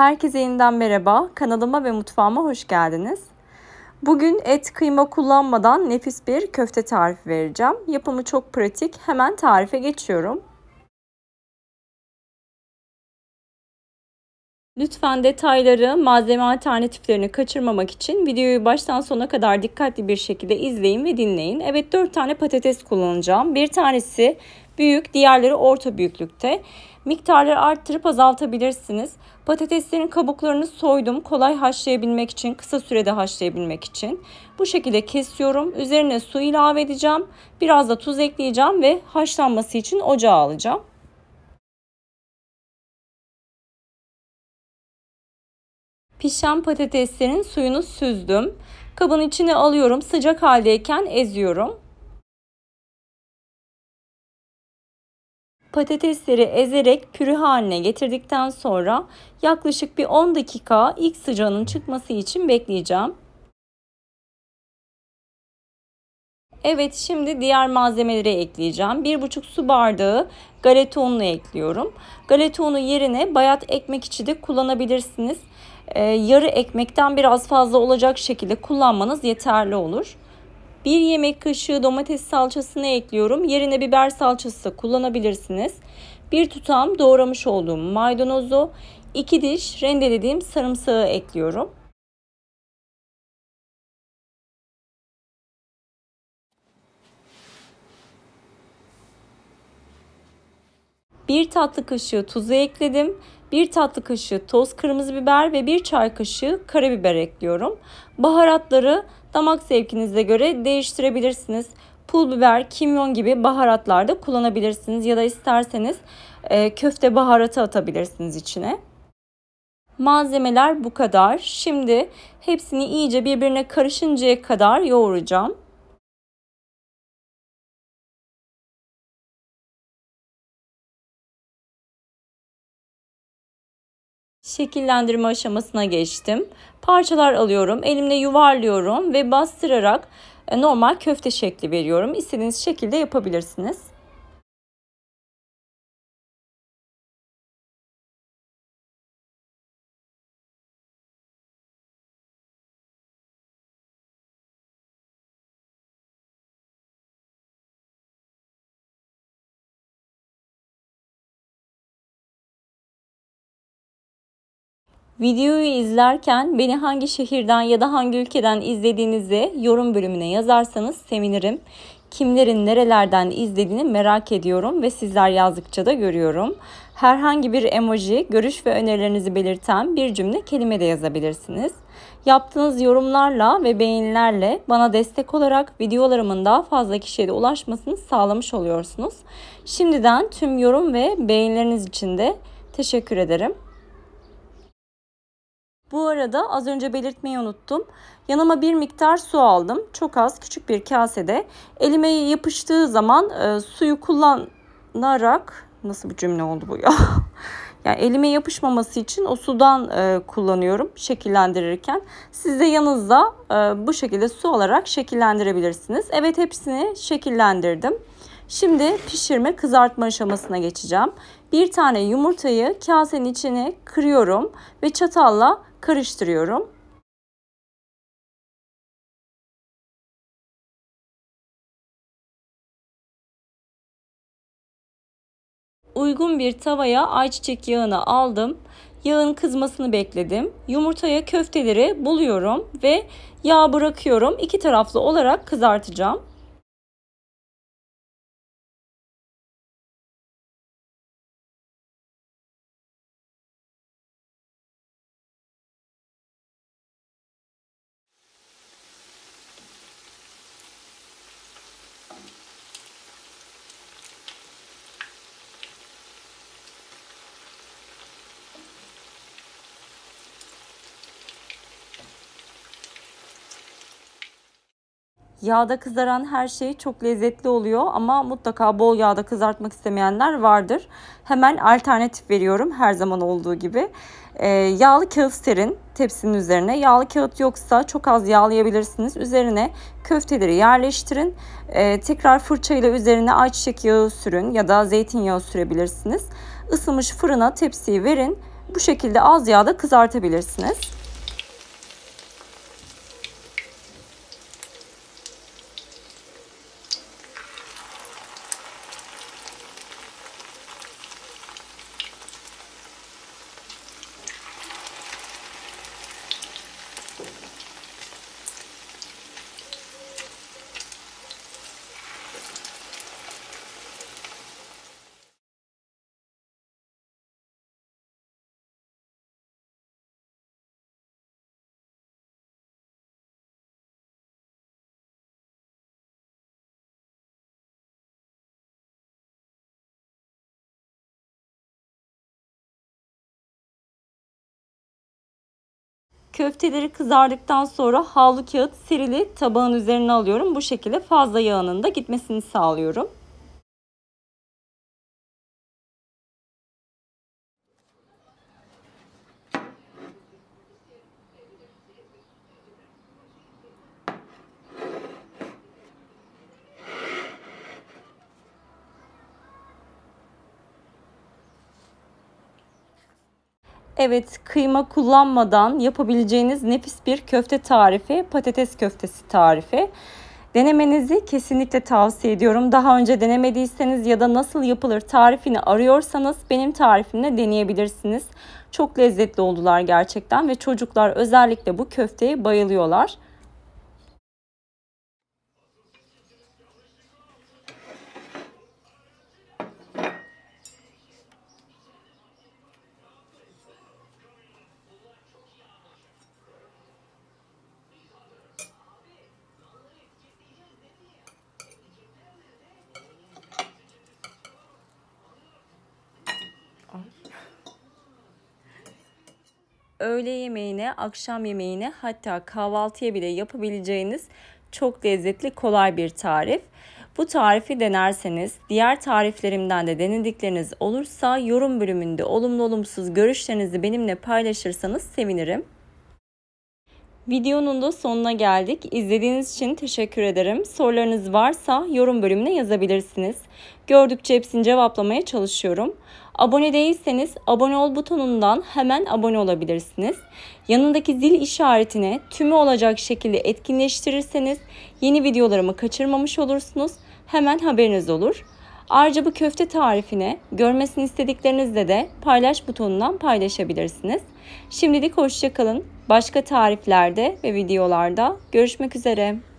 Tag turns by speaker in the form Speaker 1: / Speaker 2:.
Speaker 1: Herkese yeniden merhaba. Kanalıma ve mutfağıma hoş geldiniz. Bugün et kıyma kullanmadan nefis bir köfte tarifi vereceğim. Yapımı çok pratik. Hemen tarife geçiyorum. Lütfen detayları, malzeme alternatiflerini kaçırmamak için videoyu baştan sona kadar dikkatli bir şekilde izleyin ve dinleyin. Evet 4 tane patates kullanacağım. Bir tanesi büyük, diğerleri orta büyüklükte. Miktarları arttırıp azaltabilirsiniz. Patateslerin kabuklarını soydum kolay haşlayabilmek için, kısa sürede haşlayabilmek için. Bu şekilde kesiyorum. Üzerine su ilave edeceğim. Biraz da tuz ekleyeceğim ve haşlanması için ocağa alacağım. Pişen patateslerin suyunu süzdüm. Kabın içine alıyorum. Sıcak haldeyken eziyorum. Patatesleri ezerek pürü haline getirdikten sonra yaklaşık bir 10 dakika ilk sıcağının çıkması için bekleyeceğim. Evet şimdi diğer malzemeleri ekleyeceğim. 1,5 su bardağı galeta unu ekliyorum. Galeta unu yerine bayat ekmek içi de kullanabilirsiniz. Ee, yarı ekmekten biraz fazla olacak şekilde kullanmanız yeterli olur. 1 yemek kaşığı domates salçasını ekliyorum. Yerine biber salçası kullanabilirsiniz. 1 tutam doğramış olduğum maydanozu, 2 diş rendelediğim sarımsağı ekliyorum. 1 tatlı kaşığı tuzu ekledim. 1 tatlı kaşığı toz kırmızı biber ve 1 çay kaşığı karabiber ekliyorum. Baharatları damak zevkinize göre değiştirebilirsiniz. Pul biber, kimyon gibi da kullanabilirsiniz ya da isterseniz e, köfte baharatı atabilirsiniz içine. Malzemeler bu kadar. Şimdi hepsini iyice birbirine karışıncaya kadar yoğuracağım. şekillendirme aşamasına geçtim. Parçalar alıyorum, elimle yuvarlıyorum ve bastırarak e, normal köfte şekli veriyorum. İstediğiniz şekilde yapabilirsiniz. Videoyu izlerken beni hangi şehirden ya da hangi ülkeden izlediğinizi yorum bölümüne yazarsanız sevinirim. Kimlerin nerelerden izlediğini merak ediyorum ve sizler yazdıkça da görüyorum. Herhangi bir emoji, görüş ve önerilerinizi belirten bir cümle kelime de yazabilirsiniz. Yaptığınız yorumlarla ve beğenilerle bana destek olarak videolarımın daha fazla kişiye de ulaşmasını sağlamış oluyorsunuz. Şimdiden tüm yorum ve beğenileriniz için de teşekkür ederim. Bu arada az önce belirtmeyi unuttum. Yanıma bir miktar su aldım. Çok az küçük bir kasede. Elime yapıştığı zaman e, suyu kullanarak nasıl bir cümle oldu bu ya? yani elime yapışmaması için o sudan e, kullanıyorum şekillendirirken. Siz de yanınızda e, bu şekilde su alarak şekillendirebilirsiniz. Evet hepsini şekillendirdim. Şimdi pişirme kızartma aşamasına geçeceğim. Bir tane yumurtayı kasenin içine kırıyorum ve çatalla karıştırıyorum. Uygun bir tavaya ayçiçek yağını aldım. Yağın kızmasını bekledim. Yumurtaya köfteleri buluyorum ve yağ bırakıyorum. İki taraflı olarak kızartacağım. Yağda kızaran her şey çok lezzetli oluyor ama mutlaka bol yağda kızartmak istemeyenler vardır. Hemen alternatif veriyorum her zaman olduğu gibi. Ee, yağlı kağıt serin tepsinin üzerine. Yağlı kağıt yoksa çok az yağlayabilirsiniz. Üzerine köfteleri yerleştirin. Ee, tekrar fırçayla üzerine ayçiçek yağı sürün ya da zeytinyağı sürebilirsiniz. Isınmış fırına tepsiyi verin. Bu şekilde az yağda kızartabilirsiniz. Köfteleri kızardıktan sonra havlu kağıt serili tabağın üzerine alıyorum. Bu şekilde fazla yağının da gitmesini sağlıyorum. Evet kıyma kullanmadan yapabileceğiniz nefis bir köfte tarifi patates köftesi tarifi. Denemenizi kesinlikle tavsiye ediyorum. Daha önce denemediyseniz ya da nasıl yapılır tarifini arıyorsanız benim tarifimle deneyebilirsiniz. Çok lezzetli oldular gerçekten ve çocuklar özellikle bu köfteye bayılıyorlar. öğle yemeğine, akşam yemeğine hatta kahvaltıya bile yapabileceğiniz çok lezzetli kolay bir tarif. Bu tarifi denerseniz diğer tariflerimden de denedikleriniz olursa yorum bölümünde olumlu olumsuz görüşlerinizi benimle paylaşırsanız sevinirim. Videonun da sonuna geldik. İzlediğiniz için teşekkür ederim. Sorularınız varsa yorum bölümüne yazabilirsiniz. Gördükçe hepsini cevaplamaya çalışıyorum. Abone değilseniz abone ol butonundan hemen abone olabilirsiniz. Yanındaki zil işaretine tümü olacak şekilde etkinleştirirseniz yeni videolarımı kaçırmamış olursunuz. Hemen haberiniz olur. Ayrıca bu köfte tarifine görmesini istediklerinizde de paylaş butonundan paylaşabilirsiniz. Şimdilik hoşçakalın. Başka tariflerde ve videolarda görüşmek üzere.